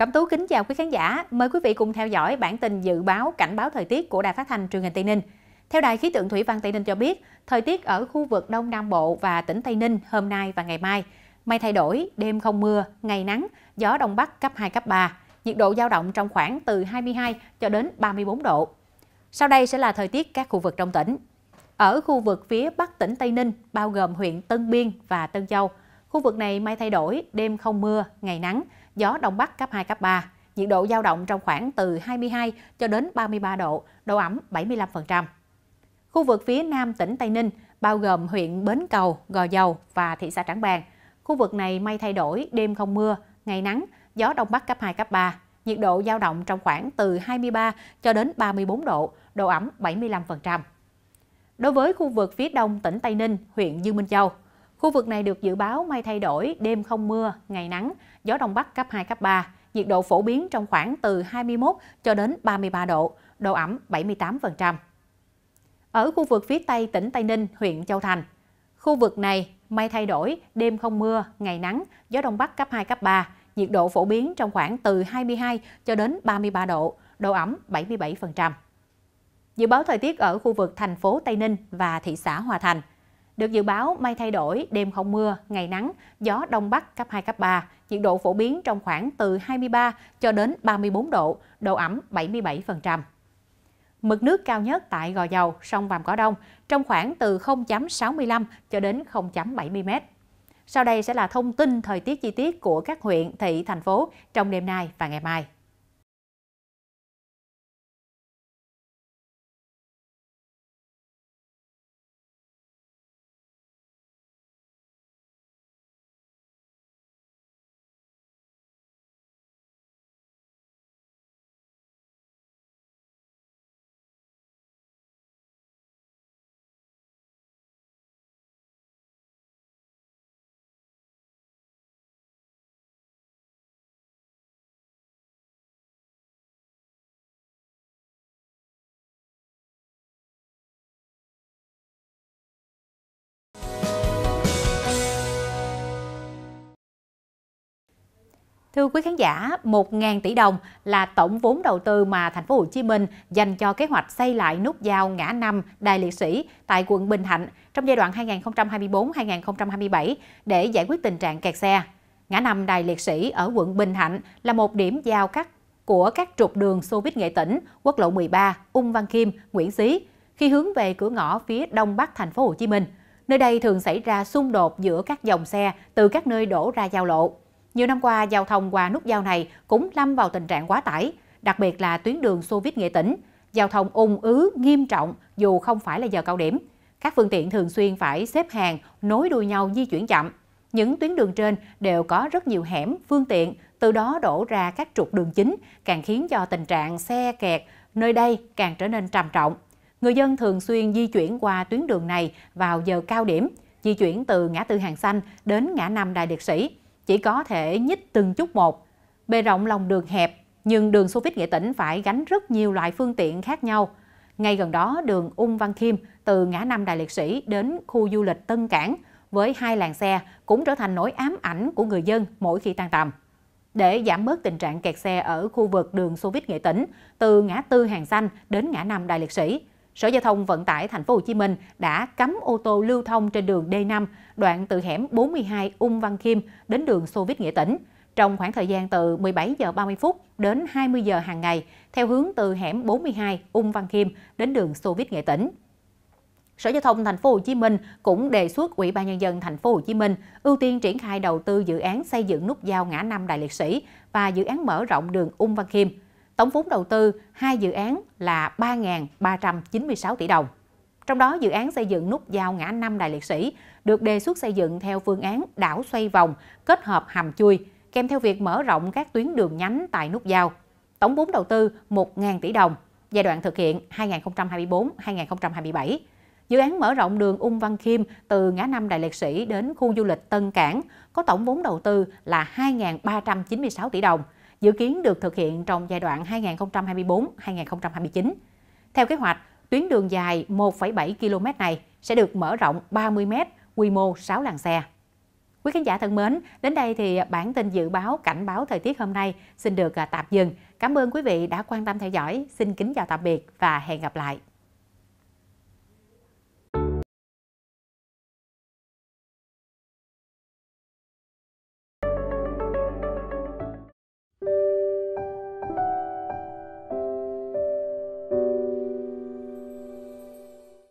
Cẩm Tú kính chào quý khán giả. Mời quý vị cùng theo dõi bản tin dự báo cảnh báo thời tiết của Đài Phát thanh Truyền hình Tây Ninh. Theo Đài khí tượng thủy văn Tây Ninh cho biết, thời tiết ở khu vực Đông Nam Bộ và tỉnh Tây Ninh hôm nay và ngày mai mây thay đổi, đêm không mưa, ngày nắng, gió đông bắc cấp 2 cấp 3, nhiệt độ dao động trong khoảng từ 22 cho đến 34 độ. Sau đây sẽ là thời tiết các khu vực trong tỉnh. Ở khu vực phía bắc tỉnh Tây Ninh, bao gồm huyện Tân Biên và Tân Châu, khu vực này mây thay đổi, đêm không mưa, ngày nắng, gió Đông Bắc cấp 2, cấp 3. Nhiệt độ dao động trong khoảng từ 22 cho đến 33 độ, độ ẩm 75%. Khu vực phía nam tỉnh Tây Ninh bao gồm huyện Bến Cầu, Gò Dầu và thị xã Trảng Bàng. Khu vực này mây thay đổi, đêm không mưa, ngày nắng, gió Đông Bắc cấp 2, cấp 3. Nhiệt độ dao động trong khoảng từ 23 cho đến 34 độ, độ ẩm 75%. Đối với khu vực phía đông tỉnh Tây Ninh, huyện Dương Minh Châu, Khu vực này được dự báo mây thay đổi, đêm không mưa, ngày nắng, gió đông bắc cấp 2, cấp 3. Nhiệt độ phổ biến trong khoảng từ 21 cho đến 33 độ, độ ẩm 78%. Ở khu vực phía Tây tỉnh Tây Ninh, huyện Châu Thành, khu vực này mây thay đổi, đêm không mưa, ngày nắng, gió đông bắc cấp 2, cấp 3. Nhiệt độ phổ biến trong khoảng từ 22 cho đến 33 độ, độ ẩm 77%. Dự báo thời tiết ở khu vực thành phố Tây Ninh và thị xã Hòa Thành được dự báo mây thay đổi, đêm không mưa, ngày nắng, gió đông bắc cấp 2 cấp 3, nhiệt độ phổ biến trong khoảng từ 23 cho đến 34 độ, độ ẩm 77%. Mực nước cao nhất tại Gò Dầu, sông Vàm Cỏ Đông trong khoảng từ 0.65 cho đến 0.70 m. Sau đây sẽ là thông tin thời tiết chi tiết của các huyện, thị, thành phố trong đêm nay và ngày mai. Thưa quý khán giả, 1.000 tỷ đồng là tổng vốn đầu tư mà thành phố Hồ Chí Minh dành cho kế hoạch xây lại nút giao ngã năm Đài Liệt Sĩ tại quận Bình Thạnh trong giai đoạn 2024-2027 để giải quyết tình trạng kẹt xe. Ngã năm Đài Liệt Sĩ ở quận Bình Thạnh là một điểm giao cắt của các trục đường xô viết nghệ tỉnh, quốc lộ 13, Ung Văn Kim, Nguyễn Xí khi hướng về cửa ngõ phía đông bắc thành phố Hồ Chí Minh. Nơi đây thường xảy ra xung đột giữa các dòng xe từ các nơi đổ ra giao lộ. Nhiều năm qua, giao thông qua nút giao này cũng lâm vào tình trạng quá tải, đặc biệt là tuyến đường Xô Viết Nghệ Tỉnh. Giao thông ung ứ nghiêm trọng dù không phải là giờ cao điểm. Các phương tiện thường xuyên phải xếp hàng, nối đuôi nhau di chuyển chậm. Những tuyến đường trên đều có rất nhiều hẻm, phương tiện, từ đó đổ ra các trục đường chính, càng khiến cho tình trạng xe kẹt nơi đây càng trở nên trầm trọng. Người dân thường xuyên di chuyển qua tuyến đường này vào giờ cao điểm, di chuyển từ ngã tư Hàng Xanh đến ngã năm Đại Liệt Sĩ, chỉ có thể nhích từng chút một. Bề rộng lòng đường hẹp, nhưng đường Xô Viết Nghệ Tĩnh phải gánh rất nhiều loại phương tiện khác nhau. Ngay gần đó, đường Ung Văn Khiêm từ ngã năm Đại Liệt Sĩ đến khu du lịch Tân Cảng với hai làng xe cũng trở thành nỗi ám ảnh của người dân mỗi khi tan tầm. Để giảm bớt tình trạng kẹt xe ở khu vực đường Xô Viết Nghệ Tĩnh từ ngã tư Hàng Xanh đến ngã năm Đại Liệt Sĩ, Sở Giao thông Vận tải Thành phố Hồ Chí Minh đã cấm ô tô lưu thông trên đường D5, đoạn từ hẻm 42 Ung Văn Khiêm đến đường Xô Viết Nghĩa Tỉnh trong khoảng thời gian từ 17 giờ 30 phút đến 20 giờ hàng ngày theo hướng từ hẻm 42 Ung Văn Khiêm đến đường Xô Viết Nghệ Tỉnh. Sở Giao thông Thành phố Hồ Chí Minh cũng đề xuất Ủy ban nhân dân Thành phố Hồ Chí Minh ưu tiên triển khai đầu tư dự án xây dựng nút giao ngã năm Đại Liệt Sĩ và dự án mở rộng đường Ung Văn Khiêm. Tổng vốn đầu tư hai dự án là 3.396 tỷ đồng. Trong đó, dự án xây dựng nút giao ngã năm Đại Liệt Sĩ được đề xuất xây dựng theo phương án đảo xoay vòng, kết hợp hầm chui, kèm theo việc mở rộng các tuyến đường nhánh tại nút giao. Tổng vốn đầu tư 1.000 tỷ đồng, giai đoạn thực hiện 2024-2027. Dự án mở rộng đường Ung Văn Khiêm từ ngã năm Đại Liệt Sĩ đến khu du lịch Tân Cảng có tổng vốn đầu tư là 2.396 tỷ đồng, dự kiến được thực hiện trong giai đoạn 2024-2029. Theo kế hoạch, tuyến đường dài 1,7 km này sẽ được mở rộng 30 m, quy mô 6 làn xe. Quý khán giả thân mến, đến đây thì bản tin dự báo cảnh báo thời tiết hôm nay xin được à, tạm dừng. Cảm ơn quý vị đã quan tâm theo dõi. Xin kính chào tạm biệt và hẹn gặp lại.